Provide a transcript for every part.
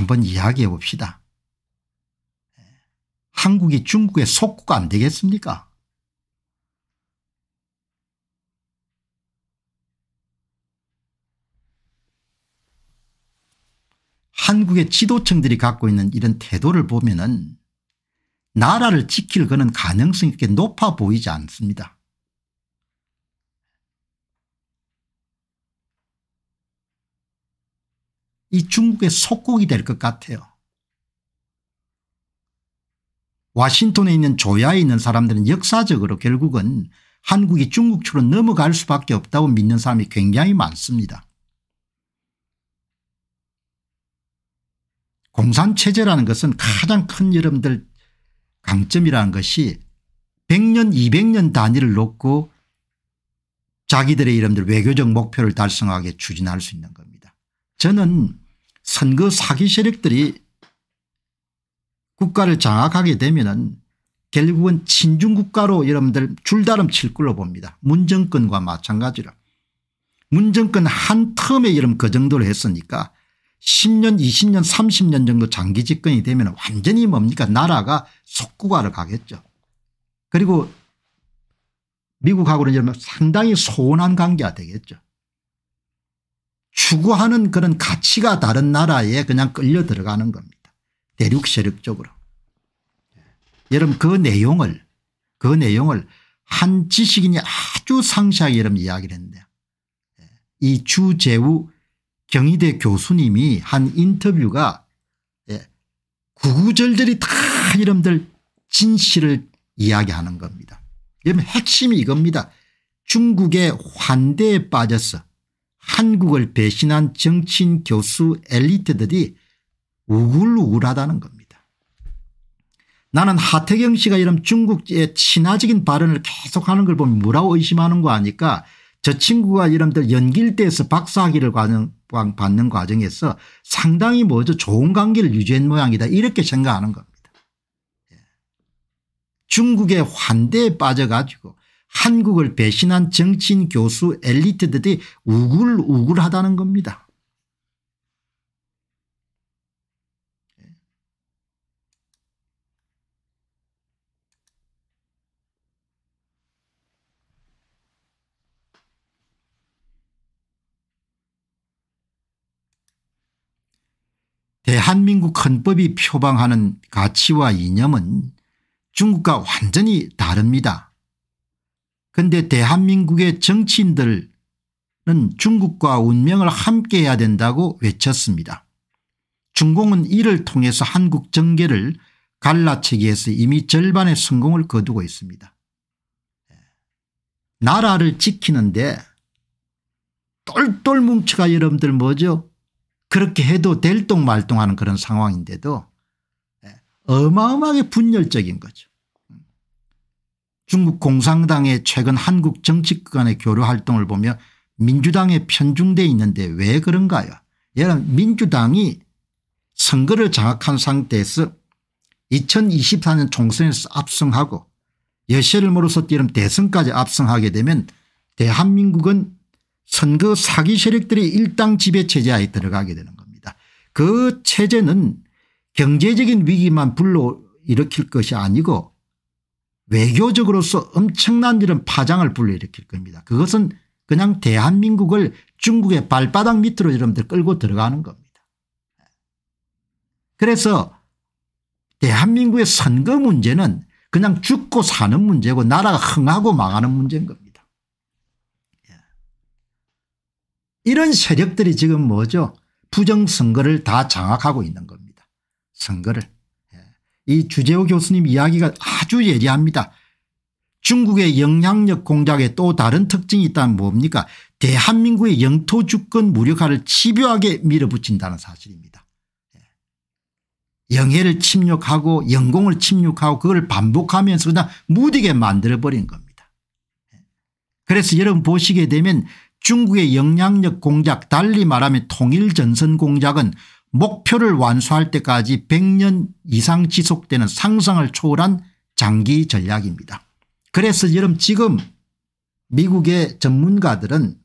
한번 이야기해 봅시다. 한국이 중국의 속구안 되겠습니까? 한국의 지도층들이 갖고 있는 이런 태도를 보면 은 나라를 지킬 거는 가능성이 그렇게 높아 보이지 않습니다. 이 중국의 속국이 될 것 같아요. 와싱턴에 있는 조야에 있는 사람들은 역사적으로 결국은 한국이 중국 측으 넘어갈 수밖에 없다고 믿는 사람이 굉장히 많습니다. 공산체제라는 것은 가장 큰 여러분들 강점이라는 것이 100년 200년 단위를 놓고 자기들의 이름들 외교적 목표를 달성하게 추진할 수 있는 겁니다. 저는 선거 사기 세력들이 국가를 장악하게 되면은 결국은 친중국가로 여러분들 줄다름 칠 걸로 봅니다. 문정권과 마찬가지로. 문정권 한 텀에 여러분 그 정도를 했으니까 10년 20년 30년 정도 장기 집권이 되면 완전히 뭡니까 나라가 속국화를 가겠죠. 그리고 미국하고는 여러분 상당히 소원한 관계가 되겠죠. 추구하는 그런 가치가 다른 나라에 그냥 끌려 들어가는 겁니다. 대륙 세력 적으로 예. 여러분 그 내용을 그 내용을 한 지식인이 아주 상세하게 여러분 이야기를 했는데 예. 이 주재우 경희대 교수님이 한 인터뷰가 예, 구구절절이 다 이름들 진실을 이야기하는 겁니다. 여러분 핵심이 이겁니다. 중국의 환대에 빠졌어 한국을 배신한 정치인 교수 엘리트들이 우글우글하다는 겁니다. 나는 하태경 씨가 이런 중국의 친화적인 발언을 계속하는 걸 보면 뭐라고 의심하는 거 아니까 저 친구가 이런들 연길대에서 박사학위를 받는 과정에서 상당히 뭐죠 좋은 관계를 유지한 모양이다 이렇게 생각하는 겁니다. 예. 중국의 환대에 빠져가지고 한국을 배신한 정치인 교수 엘리트들이 우글우글하다는 겁니다. 대한민국 헌법이 표방하는 가치와 이념은 중국과 완전히 다릅니다. 근데 대한민국의 정치인들은 중국과 운명을 함께해야 된다고 외쳤습니다. 중공은 이를 통해서 한국 정계를 갈라치기에서 이미 절반의 성공을 거두고 있습니다. 나라를 지키는데 똘똘 뭉쳐가 여러분들 뭐죠 그렇게 해도 될똥말똥하는 그런 상황인데도 예, 어마어마하게 분열적인 거죠. 중국 공산당의 최근 한국 정치권의 교류 활동을 보며 민주당에 편중돼 있는데 왜 그런가요 얘는 민주당이 선거를 장악한 상태에서 2024년 총선에서 압승하고 여세를 모로서 뛰는 대선까지 압승하게 되면 대한민국은 선거 사기 세력들이 일당 지배 체제하에 들어가게 되는 겁니다. 그 체제는 경제적인 위기만 불러일으킬 것이 아니고 외교적으로서 엄청난 이런 파장을 불러일으킬 겁니다. 그것은 그냥 대한민국을 중국의 발바닥 밑으로 여러분들 끌고 들어가는 겁니다. 그래서 대한민국의 선거 문제는 그냥 죽고 사는 문제고 나라가 흥하고 망하는 문제인 겁니다. 예. 이런 세력들이 지금 뭐죠 부정선거를 다 장악하고 있는 겁니다. 선거를. 이 주재호 교수님 이야기가 아주 예리합니다. 중국의 영향력 공작의 또 다른 특징이 있다면 뭡니까 대한민국의 영토 주권 무력화를 집요하게 밀어붙인다는 사실입니다. 예. 영해를 침략하고 영공을 침략하고 그걸 반복하면서 그냥 무디게 만들어버린 겁니다. 예. 그래서 여러분 보시게 되면 중국의 영향력 공작 달리 말하면 통일전선 공작은 목표를 완수할 때까지 100년 이상 지속되는 상상을 초월한 장기 전략입니다. 그래서 여러분 지금 미국의 전문가들은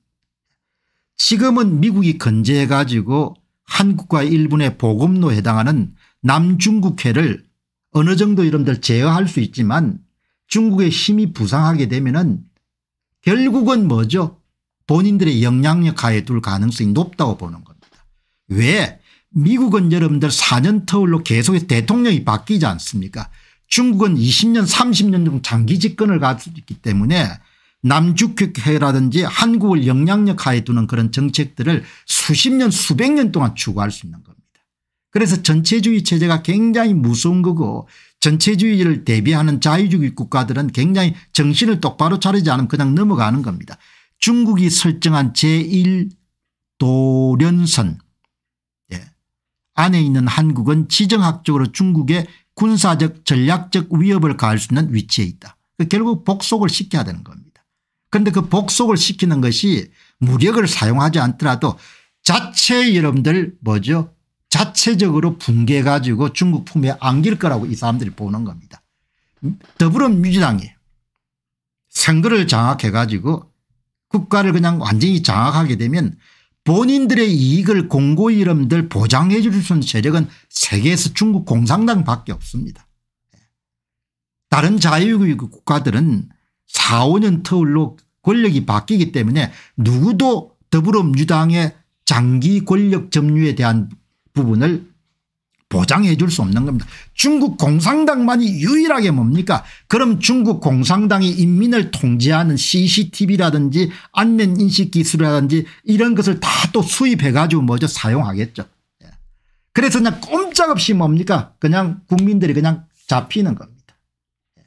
지금은 미국이 건재해 가지고 한국과 일본의 보급로 해당하는 남중국해를 어느 정도 이름들 제어할 수 있지만 중국의 힘이 부상하게 되면 은 결국은 뭐죠? 본인들의 영향력 하에 둘 가능성이 높다고 보는 겁니다. 왜? 미국은 여러분들 4년 터울로 계속해서 대통령이 바뀌지 않습니까 중국은 20년 30년 정도 장기 집권을 가지고 있기 때문에 남주국해라든지 한국을 영향력 하에 두는 그런 정책들을 수십 년 수백 년 동안 추구할 수 있는 겁니다. 그래서 전체주의 체제가 굉장히 무서운 거고 전체주의를 대비하는 자유주의 국가들은 굉장히 정신을 똑바로 차리지 않으면 그냥 넘어가는 겁니다. 중국이 설정한 제1 도련선 안에 있는 한국은 지정학적으로 중국의 군사적 전략적 위협을 가할 수 있는 위치에 있다. 그 결국 복속을 시켜야 되는 겁니다. 그런데 그 복속을 시키는 것이 무력을 사용하지 않더라도 자체 여러분들 뭐죠 자체적으로 붕괴 가지고 중국 품에 안길 거라고 이 사람들이 보는 겁니다. 더불어민주당이 선거를 장악해 가지고 국가를 그냥 완전히 장악하게 되면 본인들의 이익을 공고 이름들 보장해 줄 수 있는 세력은 세계에서 중국 공산당밖에 없습니다. 다른 자유국의 국가들은 4, 5년 터울로 권력이 바뀌기 때문에 누구도 더불어민주당의 장기 권력 점유에 대한 부분을 보장해 줄 수 없는 겁니다. 중국 공산당만이 유일하게 뭡니까 그럼 중국 공산당이 인민을 통제하는 cctv라든지 안면인식 기술이라든지 이런 것을 다 또 수입해 가지고 뭐죠 사용하겠죠. 예. 그래서 그냥 꼼짝없이 뭡니까 그냥 국민들이 그냥 잡히는 겁니다. 예.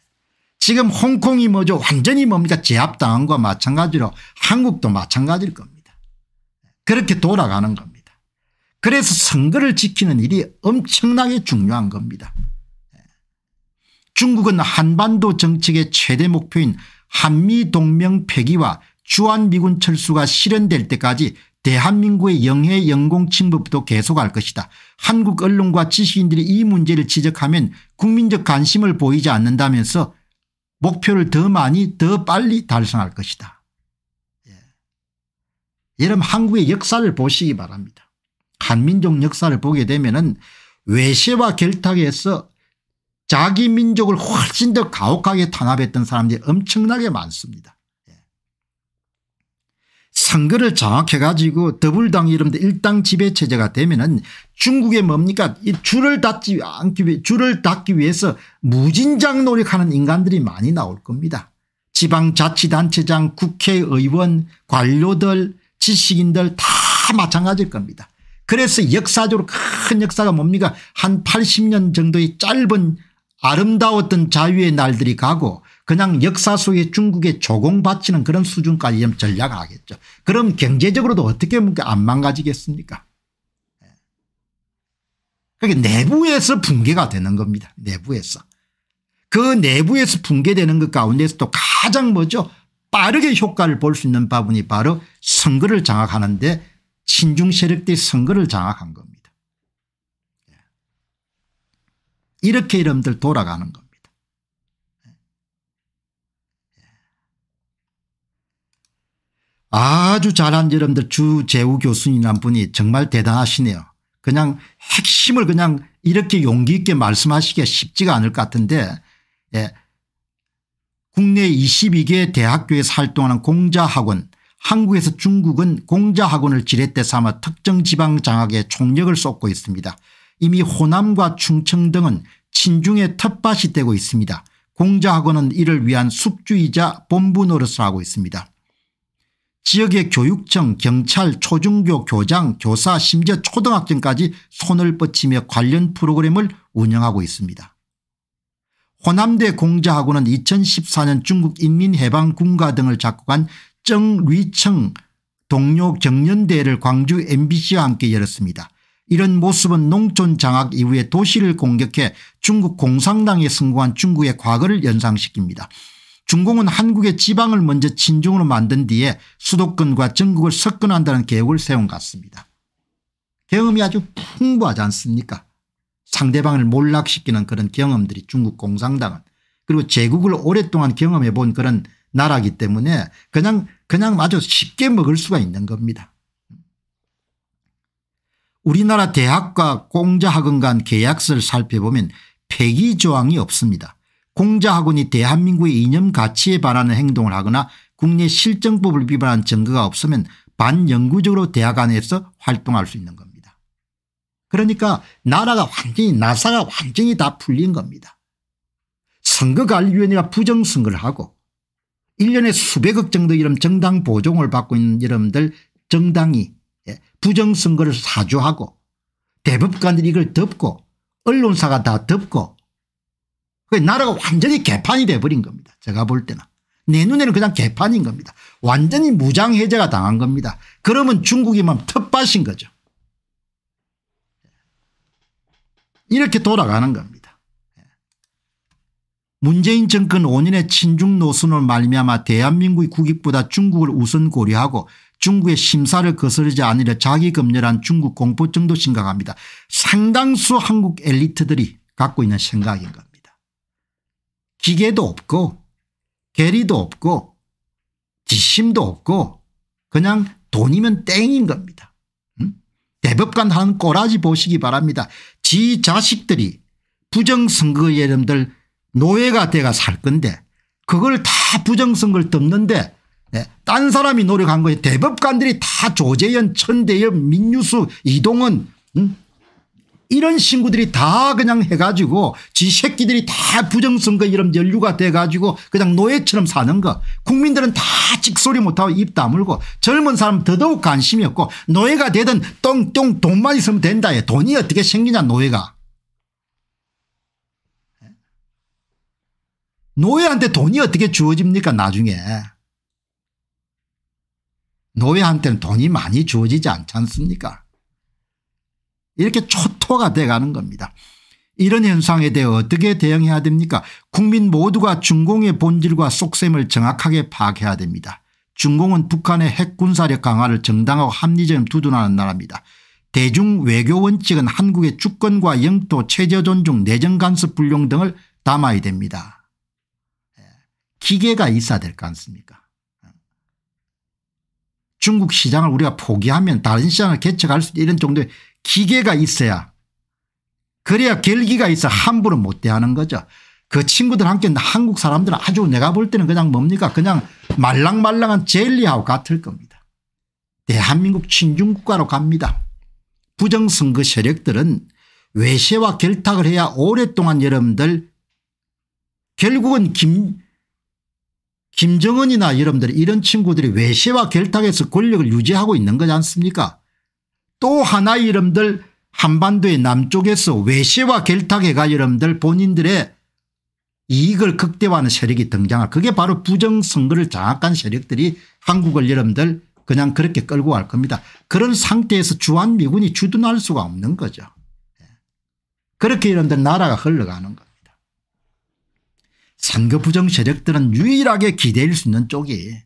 지금 홍콩이 뭐죠 완전히 뭡니까 제압당한 거 마찬가지로 한국도 마찬가지일 겁니다. 예. 그렇게 돌아가는 겁니다. 그래서 선거를 지키는 일이 엄청나게 중요한 겁니다. 중국은 한반도 정책의 최대 목표인 한미동맹 폐기와 주한미군 철수가 실현될 때까지 대한민국의 영해 영공 침범도 계속할 것이다. 한국 언론과 지식인들이 이 문제를 지적하면 국민적 관심을 보이지 않는다면서 목표를 더 많이 더 빨리 달성할 것이다. 예. 여러분 한국의 역사를 보시기 바랍니다. 한민족 역사를 보게 되면은 외세와 결탁해서 자기 민족을 훨씬 더 가혹하게 탄압했던 사람들이 엄청나게 많습니다. 예. 선거를 장악해가지고 더블당 이름도 일당 지배체제가 되면은 중국에 뭡니까 이 줄을 닫지 않기 위해 줄을 닫기 위해서 무진장 노력하는 인간들이 많이 나올 겁니다. 지방자치단체장 국회의원 관료들 지식인들 다 마찬가지일 겁니다. 그래서 역사적으로 큰 역사가 뭡니까 한 80년 정도의 짧은 아름다웠던 자유의 날들이 가고 그냥 역사 속에 중국에 조공바치는 그런 수준까지 좀 전략하겠죠. 그럼 경제적으로도 어떻게 안 망가지겠습니까 예. 그게 내부에서 붕괴가 되는 겁니다. 내부에서. 그 내부에서 붕괴되는 것 가운데서도 가장 뭐죠 빠르게 효과를 볼 수 있는 부분이 바로 선거를 장악하는데 신중 세력들이 선거를 장악한 겁니다. 예. 이렇게 여러들 돌아가는 겁니다. 예. 아주 잘한 여러분들 주재우 교수님이란 분이 정말 대단하시네요. 그냥 핵심을 그냥 이렇게 용기 있게 말씀하시기가 쉽지가 않을 것 같은데 예. 국내 22개 대학교에서 활동하는 공자학원 한국에서 중국은 공자학원을 지렛대 삼아 특정 지방 장악에 총력을 쏟고 있습니다. 이미 호남과 충청 등은 친중의 텃밭이 되고 있습니다. 공자학원은 이를 위한 숙주이자 본부 노릇을 하고 있습니다. 지역의 교육청, 경찰, 초중교, 교장, 교사 심지어 초등학생까지 손을 뻗치며 관련 프로그램을 운영하고 있습니다. 호남대 공자학원은 2014년 중국 인민해방군가 등을 작곡한 합정 위청 동료 경연대회를 광주 mbc와 함께 열었습니다. 이런 모습은 농촌 장악 이후에 도시를 공격해 중국 공산당에 승부한 중국의 과거를 연상시킵니다. 중공은 한국의 지방을 먼저 진중으로 만든 뒤에 수도권과 전국을 석권한다는 계획을 세운 것 같습니다. 경험이 아주 풍부하지 않습니까 상대방을 몰락시키는 그런 경험들이 중국 공산당은 그리고 제국을 오랫동안 경험해 본 그런 나라기 때문에 그냥 그냥 아주 쉽게 먹을 수가 있는 겁니다. 우리나라 대학과 공자학원 간 계약서를 살펴보면 폐기 조항이 없습니다. 공자학원이 대한민국의 이념 가치에 반하는 행동을 하거나 국내 실정법을 위반한 증거가 없으면 반영구적으로 대학 안에서 활동할 수 있는 겁니다. 그러니까 나라가 완전히 나사가 완전히 다 풀린 겁니다. 선거관리위원회가 부정선거를 하고 1년에 수백억 정도 이런 정당 보종을 받고 있는 여러분들 정당이 예, 부정선거를 사주하고 대법관들이 이걸 덮고 언론사가 다 덮고 나라가 완전히 개판이 돼버린 겁니다. 제가 볼 때는. 내 눈에는 그냥 개판인 겁니다. 완전히 무장해제가 당한 겁니다. 그러면 중국이막 텃밭인 거죠. 이렇게 돌아가는 겁니다. 문재인 정권 5년의 친중 노선을 말미암아 대한민국의 국익보다 중국을 우선 고려하고 중국의 심사를 거스르지 않으려 자기 검열한 중국 공포증도 심각합니다. 상당수 한국 엘리트들이 갖고 있는 생각인 겁니다. 기계도 없고 계리도 없고 지심도 없고 그냥 돈이면 땡인 겁니다. 응? 음? 대법관 하는 꼬라지 보시기 바랍니다. 지 자식들이 부정선거 예름들 노예가 돼가 살 건데 그걸 다 부정선거를 덮는데 예, 딴 사람이 노력한 거예요. 대법관들이 다 조재현 천대엽 민유수 이동은 응? 음? 이런 친구들이 다 그냥 해가지고 지 새끼들이 다 부정선거 이런 연류가 돼가지고 그냥 노예처럼 사는 거 국민들은 다 찍소리 못하고 입 다물고 젊은 사람 더더욱 관심이 없고 노예가 되든 똥똥 돈만 있으면 된다 해 예, 돈이 어떻게 생기냐 노예가 노예한테 돈이 어떻게 주어집니까 나중에. 노예한테는 돈이 많이 주어지지 않지 않습니까 이렇게 초토가 돼가는 겁니다. 이런 현상에 대해 어떻게 대응해야 됩니까 국민 모두가 중공의 본질과 속셈을 정확하게 파악해야 됩니다. 중공은 북한의 핵군사력 강화를 정당하고 합리적인 두둔하는 나라입니다. 대중 외교 원칙은 한국의 주권과 영토 체제 존중 내정 간섭 불용 등을 담아야 됩니다. 기계가 있어야 될거 않습니까 중국 시장을 우리가 포기하면 다른 시장을 개척할 수 이런 정도의 기계가 있어야 그래야 결기가 있어 함부로 못 대하는 거죠. 그 친구들 함께 한국 사람들은 아주 내가 볼 때는 그냥 뭡니까 그냥 말랑말랑한 젤리하고 같을 겁니다. 대한민국 친중국가로 갑니다. 부정선거 세력들은 외세와 결탁을 해야 오랫동안 여러분들 결국은 김 김정은이나 여러분들 이런 친구들이 외세와 결탁해서 권력을 유지하고 있는 거지 않습니까 또 하나 여러분들 한반도의 남쪽에서 외세와 결탁해가 여러분들 본인들의 이익을 극대화하는 세력이 등장할 그게 바로 부정선거를 장악한 세력들이 한국을 여러분들 그냥 그렇게 끌고 갈 겁니다. 그런 상태에서 주한미군이 주둔할 수가 없는 거죠. 예. 그렇게 여러분 나라가 흘러가는 거죠. 선거 부정 세력들은 유일하게 기대일 수 있는 쪽이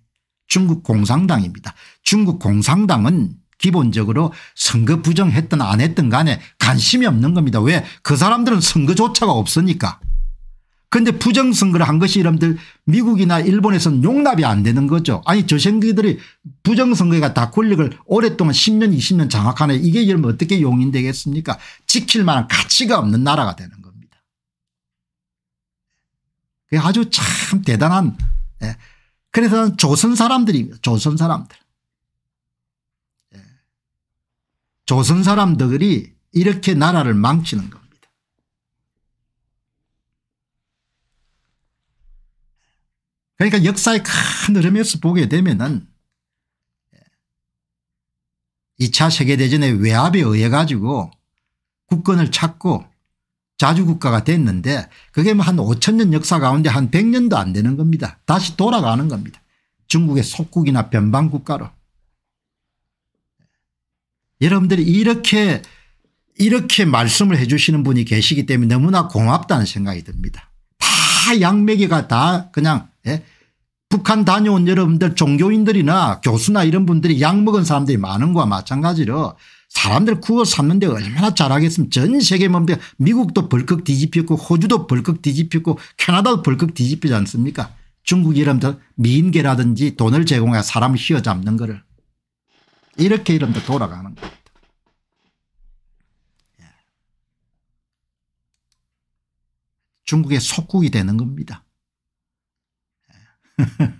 중국 공산당입니다. 중국 공산당은 기본적으로 선거 부정했든 안 했든 간에 관심이 없는 겁니다. 왜 그 사람들은 선거조차가 없으니까. 그런데 부정선거를 한 것이 여러분들 미국이나 일본에서는 용납이 안 되는 거죠. 아니 저 생기들이 부정선거가 다 권력을 오랫동안 10년 20년 장악하네 이게 여러분 어떻게 용인되겠습니까 지킬 만한 가치가 없는 나라가 되는 거예요. 아주 참 대단한 예. 그래서 조선 사람들입니다. 조선 사람들. 예. 조선 사람들이 이렇게 나라를 망치는 겁니다. 그러니까 역사의 큰 흐름에서 보게 되면은 2차 예. 세계대전의 외압에 의해 가지고 국권을 찾고 자주국가가 됐는데 그게 뭐 한 5천 년 역사 가운데 한 100년도 안 되는 겁니다. 다시 돌아가는 겁니다. 중국의 속국이나 변방국가로. 여러분들이 이렇게 이렇게 말씀을 해 주시는 분이 계시기 때문에 너무나 고맙다는 생각이 듭니다. 다 양매기가 다 그냥 예? 북한 다녀온 여러분들 종교인들이나 교수나 이런 분들이 약 먹은 사람들이 많은 거와 마찬가지로 사람들 구워 삼는데 얼마나 잘하겠습니전 세계 뭡니까 미국도 벌컥 뒤집혔고 호주도 벌컥 뒤집혔고 캐나다도 벌컥 뒤집히지 않습니까 중국이라면 미인계라든지 돈을 제공해 사람을 휘어잡는 거를 이렇게 이러면 돌아가는 겁니다. 예. 중국의 속국이 되는 겁니다. 예.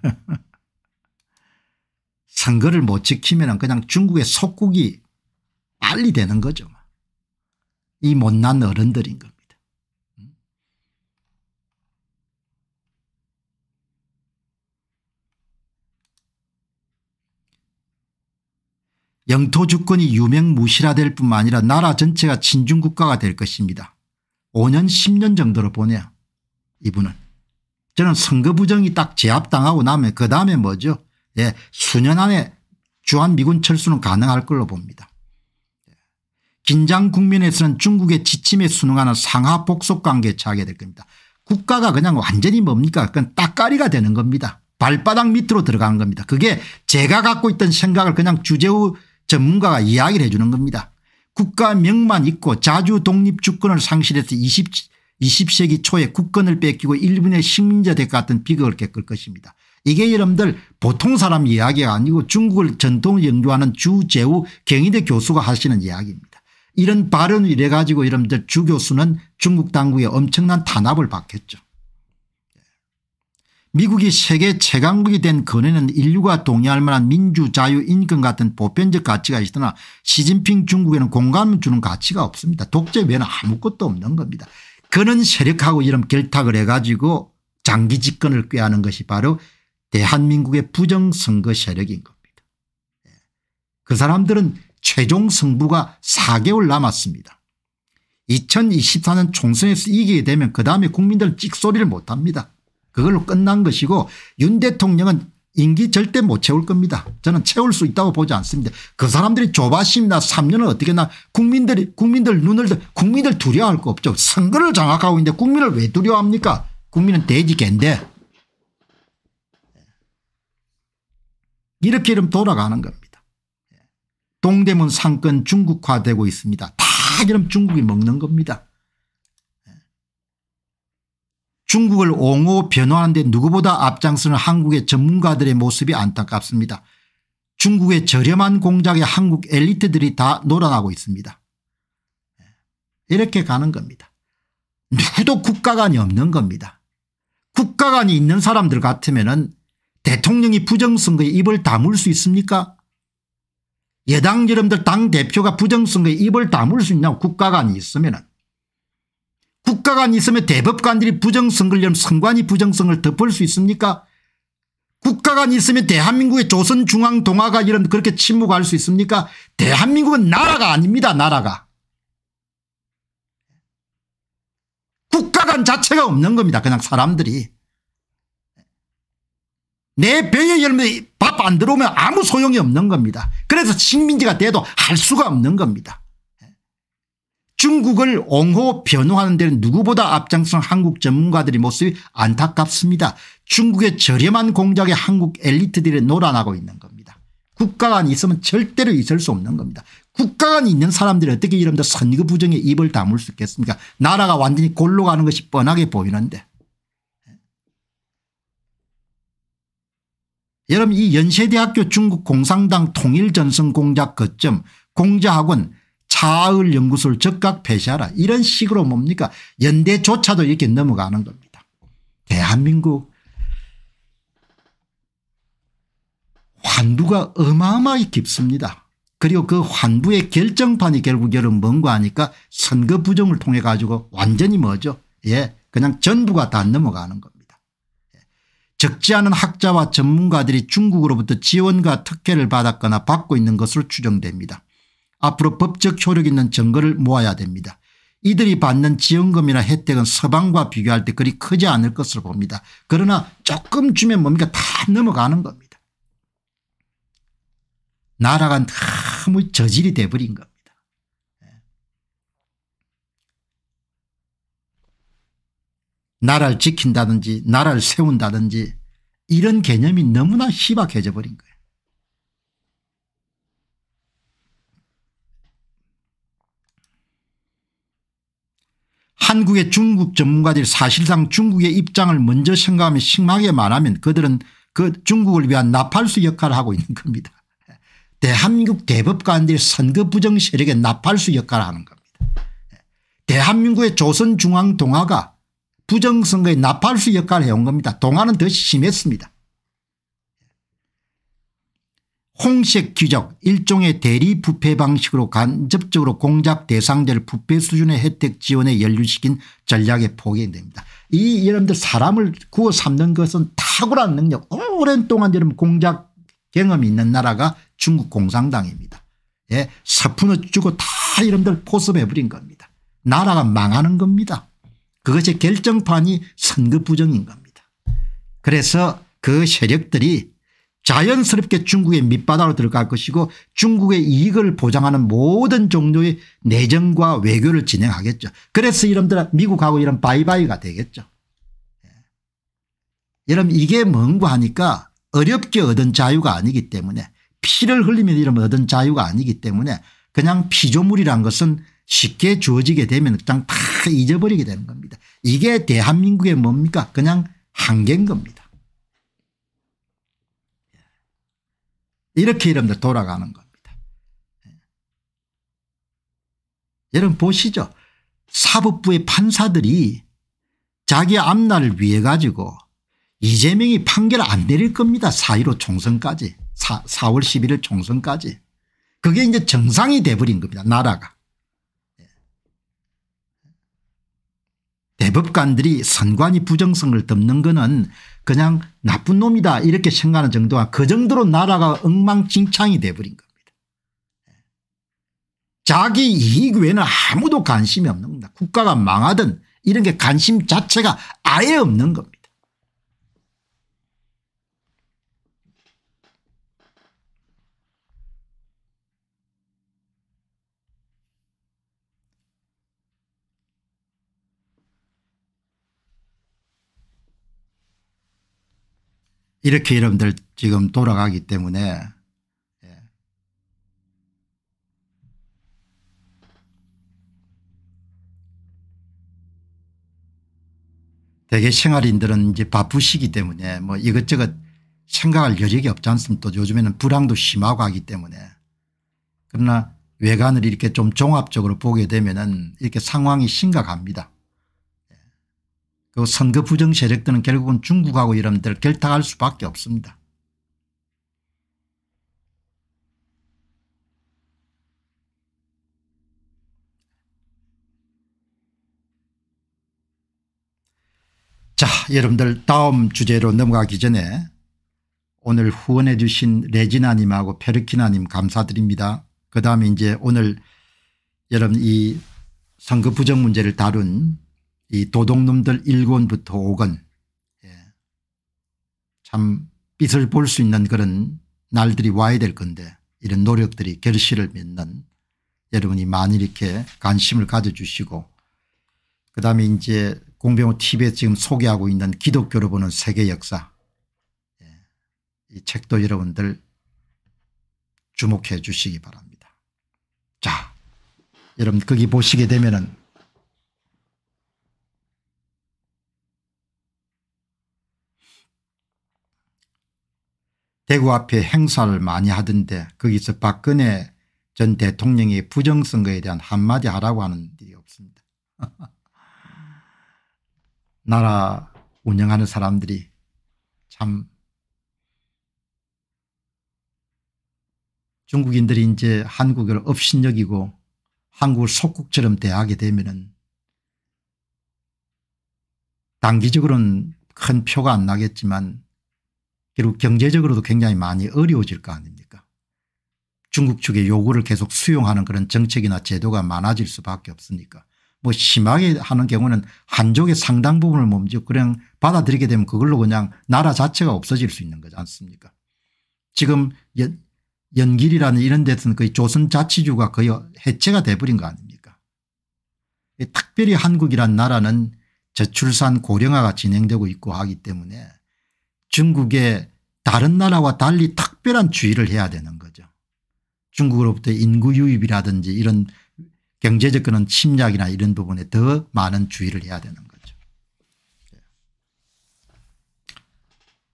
선거를 못 지키면 그냥 중국의 속국이 관리 되는 거죠. 뭐. 이 못난 어른들인 겁니다. 음. 영토 주권이 유명무실화 될 뿐만 아니라 나라 전체가 친중국가가 될 것입니다. 5년 10년 정도로 보내요. 이분은. 저는 선거 부정이 딱 제압당하고 나면 그 다음에 뭐죠. 예, 수년 안에 주한미군 철수는 가능할 걸로 봅니다. 긴장 국면에서는 중국의 지침에 순응하는 상하 복속 관계에 처하게 될 겁니다. 국가가 그냥 완전히 뭡니까 그건 딱가리가 되는 겁니다. 발바닥 밑으로 들어가는 겁니다. 그게 제가 갖고 있던 생각을 그냥 주제우 전문가가 이야기를 해 주는 겁니다. 국가 명만 있고 자주 독립 주권을 상실해서 20, 20세기 초에 국권을 뺏기고 일본의 식민자 될것 같은 비극을 겪을 것입니다. 이게 여러분들 보통 사람 이야기가 아니고 중국을 전통 을 연구하는 주제우 경희대 교수가 하시는 이야기입니다. 이런 발언을 이래 가지고 여러분들 주교수는 중국 당국의 엄청난 탄압을 받겠죠. 미국이 세계 최강국이 된 근에는 인류가 동의할 만한 민주 자유 인권 같은 보편적 가치가 있으나 시진핑 중국에는 공감을 주는 가치가 없습니다. 독재 외에는 아무것도 없는 겁니다. 그는 세력하고 이런 결탁을 해가지고 장기 집권을 꾀하는 것이 바로 대한민국의 부정선거 세력인 겁니다. 예. 그 사람들은 최종 승부가 4개월 남았습니다. 2024년 총선에서 이기게 되면 그 다음에 국민들은 찍소리를 못합니다. 그걸로 끝난 것이고 윤 대통령은 임기 절대 못 채울 겁니다. 저는 채울 수 있다고 보지 않습니다. 그 사람들이 조바심이나 3년을 어떻게 나 국민들이 국민들 눈을 국민들 두려워할 거 없죠. 선거를 장악하고 있는데 국민을 왜 두려워합니까? 국민은 돼지 갠데 이렇게 이러면 돌아가는 겁니다. 동대문 상권 중국화되고 있습니다. 다 그럼 중국이 먹는 겁니다. 중국을 옹호 변호하는데 누구보다 앞장서는 한국의 전문가들의 모습이 안타깝습니다. 중국의 저렴한 공작에 한국 엘리트들이 다 놀아나고 있습니다. 이렇게 가는 겁니다. 누구도 국가관이 없는 겁니다. 국가관이 있는 사람들 같으면 대통령이 부정선거에 입을 다물 수 있습니까 여당 여러분들 당대표가 부정선거에 입을 다물 수 있냐고 국가관이 있으면 은 국가관이 있으면 대법관들이 부정선거를 선관위 부정성을 덮을 수 있습니까 국가관이 있으면 대한민국의 조선중앙동화가 이런 그렇게 침묵할 수 있습니까 대한민국은 나라가 아닙니다 나라가 국가관 자체가 없는 겁니다 그냥 사람들이 내 배에 열매 밥안 들어오면 아무 소용이 없는 겁니다. 그래서 식민지가 돼도 할 수가 없는 겁니다. 중국을 옹호 변호하는 데는 누구보다 앞장선 한국 전문가들의 모습이 안타깝습니다. 중국의 저렴한 공작에 한국 엘리트들이 노란하고 있는 겁니다. 국가관이 있으면 절대로 있을 수 없는 겁니다. 국가관이 있는 사람들이 어떻게 이런다 선거 부정에 입을 다물 수 있겠습니까 나라가 완전히 골로 가는 것이 뻔하게 보이는데 여러분 이 연세대학교 중국 공산당 통일전선 공작 거점 공자학원 차을 연구소를 적각 폐쇄하라 이런 식으로 뭡니까 연대조차도 이렇게 넘어가는 겁니다. 대한민국 환부가 어마어마하게 깊습니다. 그리고 그 환부의 결정판이 결국 여러분 뭔가 하니까 선거 부정을 통해 가지고 완전히 뭐죠 예 그냥 전부가 다 넘어가는 겁니다. 적지 않은 학자와 전문가들이 중국으로부터 지원과 특혜를 받았거나 받고 있는 것으로 추정됩니다. 앞으로 법적 효력 있는 증거를 모아야 됩니다. 이들이 받는 지원금이나 혜택은 서방과 비교할 때 그리 크지 않을 것으로 봅니다. 그러나 조금 주면 뭡니까 다 넘어가는 겁니다. 나라가 너무 저질이 돼버린 겁니다. 나라를 지킨다든지 나라를 세운다든지 이런 개념이 너무나 희박해져 버린 거예요. 한국의 중국 전문가들이 사실상 중국의 입장을 먼저 생각하며 심하게 말하면 그들은 그 중국을 위한 나팔수 역할을 하고 있는 겁니다. 대한민국 대법관들이 선거 부정 세력의 나팔수 역할을 하는 겁니다. 대한민국의 조선중앙동화가 부정선거의 나팔수 역할을 해온 겁니다. 동안은 더 심했습니다. 홍색 귀족 일종의 대리 부패 방식으로 간접적으로 공작 대상자를 부패 수준의 혜택 지원에 연루시킨 전략에 포기됩니다. 이 여러분들 사람을 구워 삼는 것은 탁월한 능력 오랜 동안 여러분 공작 경험이 있는 나라가 중국 공산당입니다. 예, 사푼을 주고 다 여러분들 포섭해버린 겁니다. 나라가 망하는 겁니다. 그것의 결정판이 선거 부정인 겁니다. 그래서 그 세력들이 자연스럽게 중국의 밑바닥으로 들어갈 것이고 중국의 이익을 보장하는 모든 종류의 내정과 외교를 진행하겠죠. 그래서 이런들 미국하고 이런 바이바이가 되겠죠. 예. 여러 분 이게 뭔가 하니까 어렵게 얻은 자유가 아니기 때문에 피를 흘리면 이러면 얻은 자유가 아니기 때문에 그냥 피조물이란 것은 쉽게 주어지게 되면 그냥 팍다 잊어버리게 되는 겁니다. 이게 대한민국의 뭡니까 그냥 한계인 겁니다. 예. 이렇게 여러분들 돌아가는 겁니다. 예. 여러분 보시죠. 사법부의 판사들이 자기 앞날을 위해 가지고 이재명이 판결 안 내릴 겁니다. 4.15 총선까지 4, 월 11일 총선까지 그게 이제 정상이 돼버린 겁니다. 나라가. 대법관들이 선관위 부정성을 덮는 거는 그냥 나쁜 놈이다 이렇게 생각하는 정도가그 정도로 나라가 엉망진창이 돼버린 겁니다. 예. 자기 이익 외에는 아무도 관심이 없는 겁니다. 국가가 망하든 이런 게 관심 자체가 아예 없는 겁니다. 이렇게 여러분들 지금 돌아가기 때문에 대개 예. 생활인들은 이제 바쁘시기 때문에 뭐 이것저것 생각할 여력이 없지 않습니까 또 요즘에는 불황도 심하고 하기 때문에 그러나 외관을 이렇게 좀 종합적으로 보게 되면 은 이렇게 상황이 심각합니다. 그 선거 부정 세력들은 결국은 중국하고 이런들 결탁할 수밖에 없습니다. 자 여러분들 다음 주제로 넘어가기 전에 오늘 후원해 주신 레지나님하고 페르키나님 감사드립니다. 그 다음에 이제 오늘 여러분 이 선거 부정 문제를 다룬 이 도둑놈들 1권부터 5권 예, 참 빛을 볼 수 있는 그런 날들이 와야 될 건데 이런 노력들이 결실을 맺는 여러분이 많이 이렇게 관심을 가져주시고 그다음에 이제 공병호 TV에 지금 소개하고 있는 기독교로 보는 세계 역사 예, 이 책도 여러분들 주목해 주시기 바랍니다. 자 여러분 거기 보시게 되면은 대구 앞에 행사를 많이 하던데 거기서 박근혜 전 대통령의 부정선거에 대한 한마디 하라고 하는 일이 없습니다. 나라 운영하는 사람들이 참 중국인들이 이제 한국을 업신여기고 한국을 속국처럼 대하게 되면은 단기적으로는 큰 표가 안 나겠지만 결국 경제적으로도 굉장히 많이 어려워질 거 아닙니까 중국 측의 요구를 계속 수용하는 그런 정책이나 제도가 많아질 수밖에 없으니까 뭐 심하게 하는 경우는 한족의 상당 부분을 몸짓 그냥 받아들이게 되면 그걸로 그냥 나라 자체가 없어질 수 있는 거지 않습니까 지금 연, 연길이라는 이런 데서는 거의 조선 자치주가 거의 해체가 돼버린 거 아닙니까 특별히 한국이란 나라는 저출산 고령화가 진행되고 있고 하기 때문에 중국의 다른 나라와 달리 특별한 주의를 해야 되는 거죠. 중국으로부터 인구 유입이라든지 이런 경제적 그런 침략이나 이런 부분에 더 많은 주의를 해야 되는 거죠.